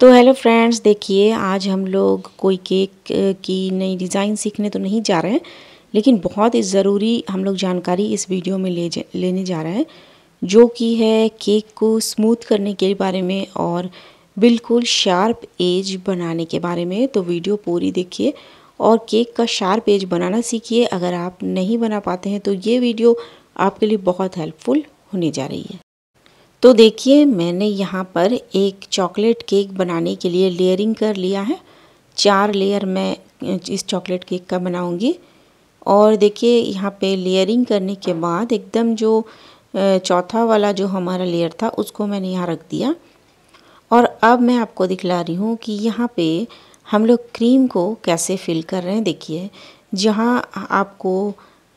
तो hello friends देखिए आज हम लोग कोई केक की नई डिज़ाइन सीखने तो नहीं जा रहे हैं लेकिन बहुत ही ज़रूरी हम लोग जानकारी इस वीडियो में ले जा लेने जा रहे हैं जो कि है केक को स्मूथ करने के बारे में और बिल्कुल शार्प एज बनाने के बारे में तो वीडियो पूरी देखिए और केक का शार्प एज बनाना सीखिए अगर आप नहीं बना पाते हैं तो ये वीडियो आपके लिए बहुत हेल्पफुल होने जा रही है तो देखिए मैंने यहाँ पर एक चॉकलेट केक बनाने के लिए लेयरिंग कर लिया है चार लेयर मैं इस चॉकलेट केक का बनाऊँगी और देखिए यहाँ पे लेयरिंग करने के बाद एकदम जो चौथा वाला जो हमारा लेयर था उसको मैंने यहाँ रख दिया और अब मैं आपको दिखला रही हूँ कि यहाँ पे हम लोग क्रीम को कैसे फिल कर रहे हैं देखिए जहाँ आपको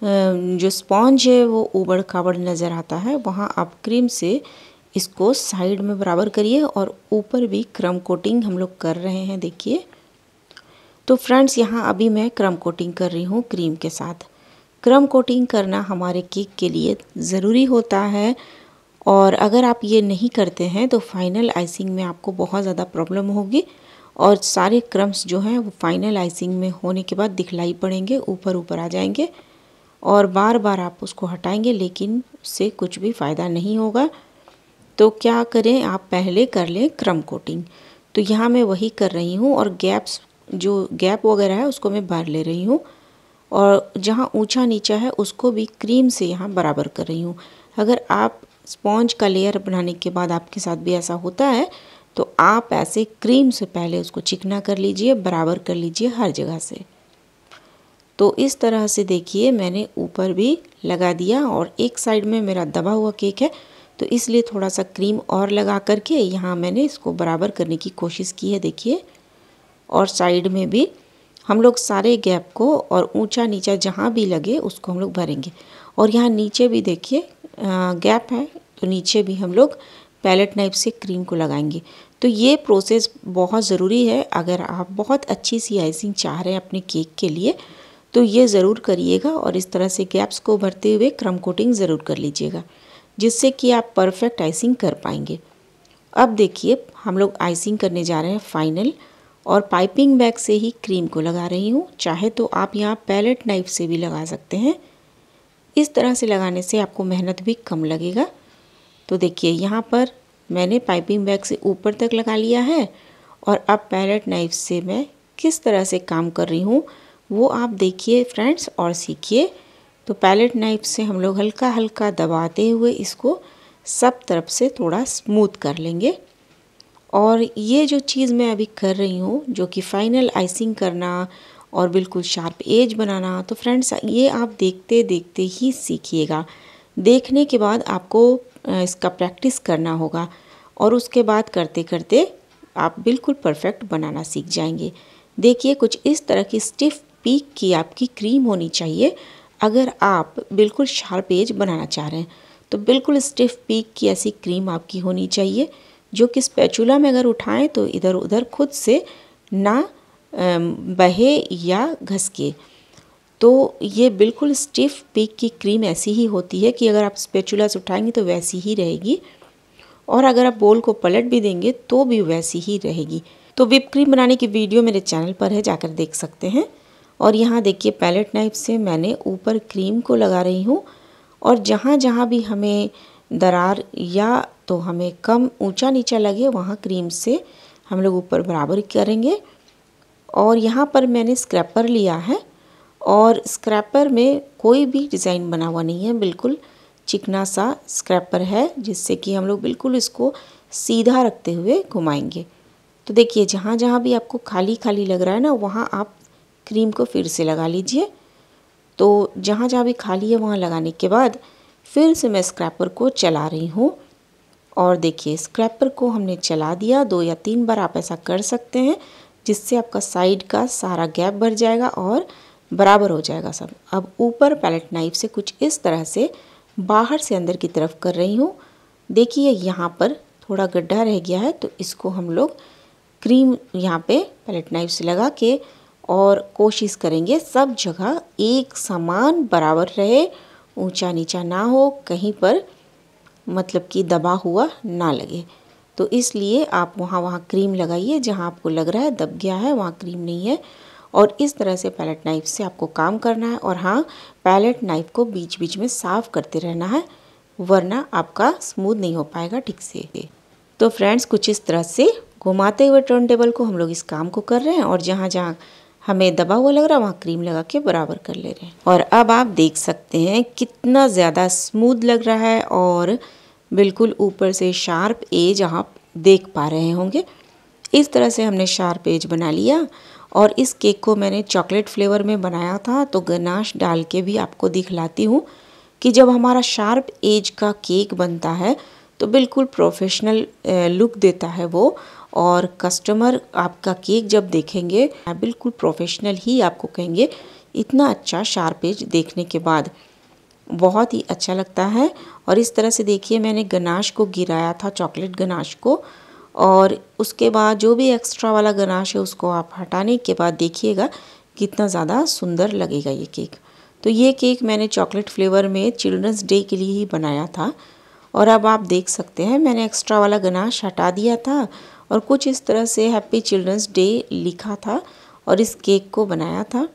जो स्पॉन्ज है वो उबड़ खाबड़ नज़र आता है वहाँ आप क्रीम से इसको साइड में बराबर करिए और ऊपर भी क्रम कोटिंग हम लोग कर रहे हैं देखिए तो फ्रेंड्स यहाँ अभी मैं क्रम कोटिंग कर रही हूँ क्रीम के साथ क्रम कोटिंग करना हमारे केक के लिए ज़रूरी होता है और अगर आप ये नहीं करते हैं तो फाइनल आइसिंग में आपको बहुत ज़्यादा प्रॉब्लम होगी और सारे क्रम्स जो हैं वो फाइनल आइसिंग में होने के बाद दिखलाई पड़ेंगे ऊपर ऊपर आ जाएंगे और बार बार आप उसको हटाएंगे लेकिन उससे कुछ भी फ़ायदा नहीं होगा तो क्या करें आप पहले कर लें क्रम कोटिंग तो यहाँ मैं वही कर रही हूँ और गैप्स जो गैप वगैरह है उसको मैं भर ले रही हूँ और जहाँ ऊंचा नीचा है उसको भी क्रीम से यहाँ बराबर कर रही हूँ अगर आप स्पॉन्ज का लेयर बनाने के बाद आपके साथ भी ऐसा होता है तो आप ऐसे क्रीम से पहले उसको चिकना कर लीजिए बराबर कर लीजिए हर जगह से तो इस तरह से देखिए मैंने ऊपर भी लगा दिया और एक साइड में मेरा दबा हुआ केक है तो इसलिए थोड़ा सा क्रीम और लगा करके यहाँ मैंने इसको बराबर करने की कोशिश की है देखिए और साइड में भी हम लोग सारे गैप को और ऊंचा नीचा जहाँ भी लगे उसको हम लोग भरेंगे और यहाँ नीचे भी देखिए गैप है तो नीचे भी हम लोग पैलेट नाइफ से क्रीम को लगाएंगे तो ये प्रोसेस बहुत ज़रूरी है अगर आप बहुत अच्छी सी आइसिंग चाह रहे हैं अपने केक के लिए तो ये ज़रूर करिएगा और इस तरह से गैप्स को भरते हुए क्रम कोटिंग ज़रूर कर लीजिएगा जिससे कि आप परफेक्ट आइसिंग कर पाएंगे अब देखिए हम लोग आइसिंग करने जा रहे हैं फाइनल और पाइपिंग बैग से ही क्रीम को लगा रही हूँ चाहे तो आप यहाँ पैलेट नाइफ से भी लगा सकते हैं इस तरह से लगाने से आपको मेहनत भी कम लगेगा तो देखिए यहाँ पर मैंने पाइपिंग बैग से ऊपर तक लगा लिया है और अब पैलेट नाइफ से मैं किस तरह से काम कर रही हूँ वो आप देखिए फ्रेंड्स और सीखिए तो पैलेट नाइफ से हम लोग हल्का हल्का दबाते हुए इसको सब तरफ से थोड़ा स्मूथ कर लेंगे और ये जो चीज़ मैं अभी कर रही हूँ जो कि फाइनल आइसिंग करना और बिल्कुल शार्प एज बनाना तो फ्रेंड्स ये आप देखते देखते ही सीखिएगा देखने के बाद आपको इसका प्रैक्टिस करना होगा और उसके बाद करते करते आप बिल्कुल परफेक्ट बनाना सीख जाएंगे देखिए कुछ इस तरह की स्टिफ पीक की आपकी क्रीम होनी चाहिए अगर आप बिल्कुल शार्प एज बनाना चाह रहे हैं तो बिल्कुल स्टिफ पीक की ऐसी क्रीम आपकी होनी चाहिए जो कि स्पैचुला में अगर उठाएं तो इधर उधर खुद से ना बहे या घसके तो ये बिल्कुल स्टिफ पीक की क्रीम ऐसी ही होती है कि अगर आप स्पैचुला से उठाएंगे तो वैसी ही रहेगी और अगर आप बोल को पलट भी देंगे तो भी वैसी ही रहेगी तो विप क्रीम बनाने की वीडियो मेरे चैनल पर है जाकर देख सकते हैं और यहाँ देखिए पैलेट नाइफ से मैंने ऊपर क्रीम को लगा रही हूँ और जहाँ जहाँ भी हमें दरार या तो हमें कम ऊंचा नीचा लगे वहाँ क्रीम से हम लोग ऊपर बराबर करेंगे और यहाँ पर मैंने स्क्रैपर लिया है और स्क्रैपर में कोई भी डिज़ाइन बना हुआ नहीं है बिल्कुल चिकना सा स्क्रैपर है जिससे कि हम लोग बिल्कुल इसको सीधा रखते हुए घुमाएंगे तो देखिए जहाँ जहाँ भी आपको खाली खाली लग रहा है ना वहाँ आप क्रीम को फिर से लगा लीजिए तो जहाँ जहाँ भी खाली है वहाँ लगाने के बाद फिर से मैं स्क्रैपर को चला रही हूँ और देखिए स्क्रैपर को हमने चला दिया दो या तीन बार आप ऐसा कर सकते हैं जिससे आपका साइड का सारा गैप भर जाएगा और बराबर हो जाएगा सब अब ऊपर पैलेट नाइफ से कुछ इस तरह से बाहर से अंदर की तरफ कर रही हूँ देखिए यहाँ पर थोड़ा गड्ढा रह गया है तो इसको हम लोग क्रीम यहाँ पे पैलेट नाइफ से लगा के और कोशिश करेंगे सब जगह एक समान बराबर रहे ऊंचा नीचा ना हो कहीं पर मतलब कि दबा हुआ ना लगे तो इसलिए आप वहाँ वहाँ क्रीम लगाइए जहाँ आपको लग रहा है दब गया है वहाँ क्रीम नहीं है और इस तरह से पैलेट नाइफ से आपको काम करना है और हाँ पैलेट नाइफ को बीच बीच में साफ़ करते रहना है वरना आपका स्मूथ नहीं हो पाएगा ठीक से तो फ्रेंड्स कुछ इस तरह से घुमाते हुए टर्न टेबल को हम लोग इस काम को कर रहे हैं और जहाँ जहाँ हमें दबा हुआ लग रहा है वहाँ क्रीम लगा के बराबर कर ले रहे हैं और अब आप देख सकते हैं कितना ज़्यादा स्मूद लग रहा है और बिल्कुल ऊपर से शार्प एज आप देख पा रहे होंगे इस तरह से हमने शार्प एज बना लिया और इस केक को मैंने चॉकलेट फ्लेवर में बनाया था तो गनाश डाल के भी आपको दिखलाती हूँ कि जब हमारा शार्प एज का केक बनता है तो बिल्कुल प्रोफेशनल लुक देता है वो और कस्टमर आपका केक जब देखेंगे बिल्कुल प्रोफेशनल ही आपको कहेंगे इतना अच्छा शार्प एज देखने के बाद बहुत ही अच्छा लगता है और इस तरह से देखिए मैंने गनाश को गिराया था चॉकलेट गनाश को और उसके बाद जो भी एक्स्ट्रा वाला गनाश है उसको आप हटाने के बाद देखिएगा कितना ज़्यादा सुंदर लगेगा ये केक तो ये केक मैंने चॉकलेट फ्लेवर में चिल्ड्रंस डे के लिए ही बनाया था और अब आप देख सकते हैं मैंने एक्स्ट्रा वाला गनाश हटा दिया था और कुछ इस तरह से हैप्पी चिल्ड्रंस डे लिखा था और इस केक को बनाया था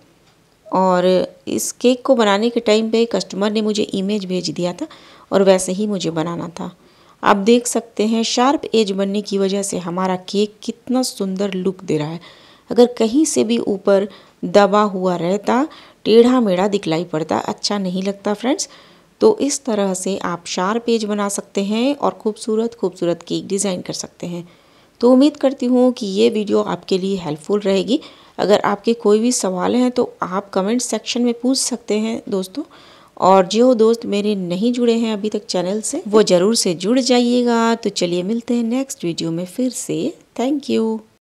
और इस केक को बनाने के टाइम पे कस्टमर ने मुझे इमेज भेज दिया था और वैसे ही मुझे बनाना था आप देख सकते हैं शार्प एज बनने की वजह से हमारा केक कितना सुंदर लुक दे रहा है अगर कहीं से भी ऊपर दबा हुआ रहता टेढ़ा मेढ़ा दिखलाई पड़ता अच्छा नहीं लगता फ्रेंड्स तो इस तरह से आप शार्प एज बना सकते हैं और खूबसूरत खूबसूरत केक डिज़ाइन कर सकते हैं तो उम्मीद करती हूँ कि ये वीडियो आपके लिए हेल्पफुल रहेगी अगर आपके कोई भी सवाल हैं तो आप कमेंट सेक्शन में पूछ सकते हैं दोस्तों और जो दोस्त मेरे नहीं जुड़े हैं अभी तक चैनल से वो ज़रूर से जुड़ जाइएगा तो चलिए मिलते हैं नेक्स्ट वीडियो में फिर से थैंक यू